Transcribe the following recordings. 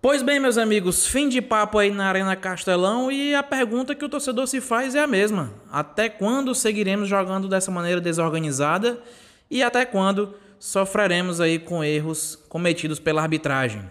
Pois bem, meus amigos, fim de papo aí na Arena Castelão e a pergunta que o torcedor se faz é a mesma: até quando seguiremos jogando dessa maneira desorganizada e até quando sofreremos aí com erros cometidos pela arbitragem?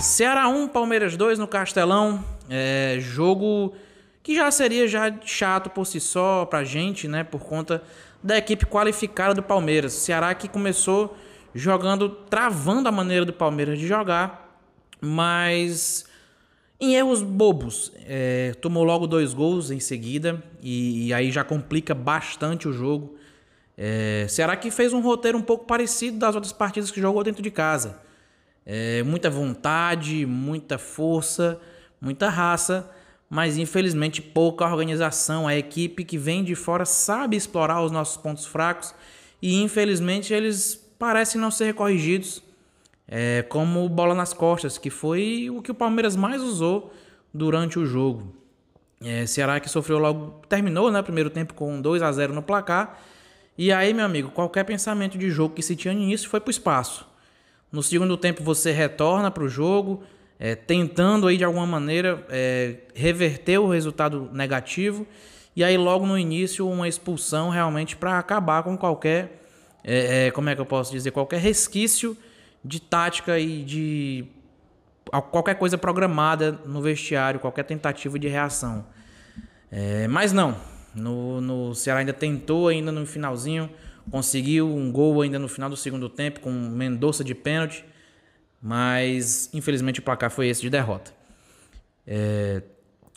Ceará 1, Palmeiras 2 no Castelão, é, jogo que já seria já chato por si só pra gente, né, por conta da equipe qualificada do Palmeiras. O Ceará que começou jogando, travando a maneira do Palmeiras de jogar, mas em erros bobos. É, tomou logo dois gols em seguida e, e aí já complica bastante o jogo. É, Ceará que fez um roteiro um pouco parecido das outras partidas que jogou dentro de casa. É, muita vontade, muita força, muita raça, mas infelizmente pouca organização. A equipe que vem de fora sabe explorar os nossos pontos fracos e infelizmente eles parecem não ser corrigidos, é, como bola nas costas, que foi o que o Palmeiras mais usou durante o jogo. É, Ceará que sofreu logo, terminou né, primeiro tempo com 2 a 0 no placar. E aí, meu amigo, qualquer pensamento de jogo que se tinha no início foi para o espaço. No segundo tempo você retorna para o jogo, é, tentando aí de alguma maneira é, reverter o resultado negativo e aí logo no início uma expulsão realmente para acabar com qualquer é, é, como é que eu posso dizer qualquer resquício de tática e de qualquer coisa programada no vestiário qualquer tentativa de reação é, mas não no, no Ceará ainda tentou ainda no finalzinho conseguiu um gol ainda no final do segundo tempo com Mendonça de pênalti mas infelizmente o placar foi esse de derrota. É,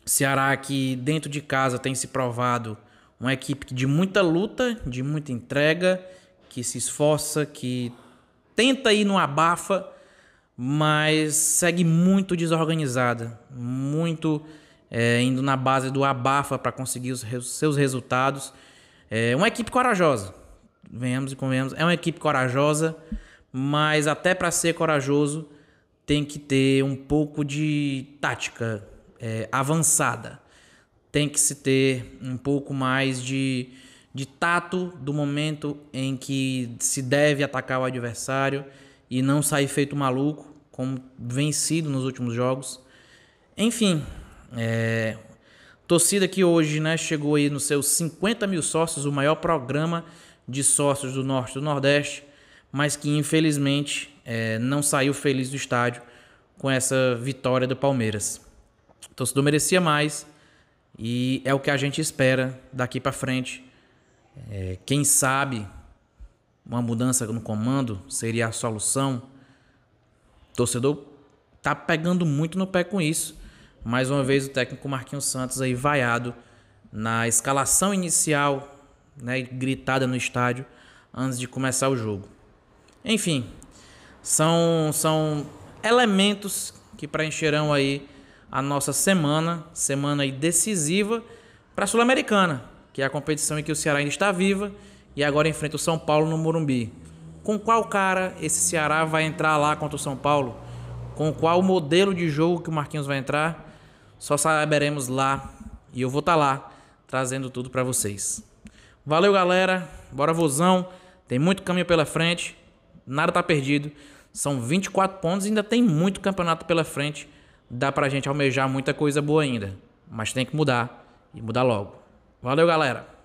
Ceará que dentro de casa tem se provado uma equipe de muita luta, de muita entrega, que se esforça, que tenta ir no abafa, mas segue muito desorganizada, muito é, indo na base do abafa para conseguir os seus resultados. É uma equipe corajosa, venhamos e convenhamos, é uma equipe corajosa, mas até para ser corajoso tem que ter um pouco de tática é, avançada, tem que se ter um pouco mais de, de tato do momento em que se deve atacar o adversário e não sair feito maluco, como vencido nos últimos jogos. Enfim, é, torcida que hoje né, chegou aí nos seus 50 mil sócios, o maior programa de sócios do Norte e do Nordeste mas que infelizmente é, não saiu feliz do estádio com essa vitória do Palmeiras. O torcedor merecia mais e é o que a gente espera daqui para frente. É, quem sabe uma mudança no comando seria a solução. O torcedor tá pegando muito no pé com isso. Mais uma vez o técnico Marquinhos Santos aí vaiado na escalação inicial, né, gritada no estádio antes de começar o jogo. Enfim, são, são elementos que preencherão aí a nossa semana, semana decisiva para a Sul-Americana, que é a competição em que o Ceará ainda está viva e agora enfrenta o São Paulo no Morumbi. Com qual cara esse Ceará vai entrar lá contra o São Paulo? Com qual modelo de jogo que o Marquinhos vai entrar? Só saberemos lá e eu vou estar tá lá trazendo tudo para vocês. Valeu, galera. Bora vozão. Tem muito caminho pela frente nada tá perdido. São 24 pontos, ainda tem muito campeonato pela frente. Dá pra gente almejar muita coisa boa ainda. Mas tem que mudar e mudar logo. Valeu, galera!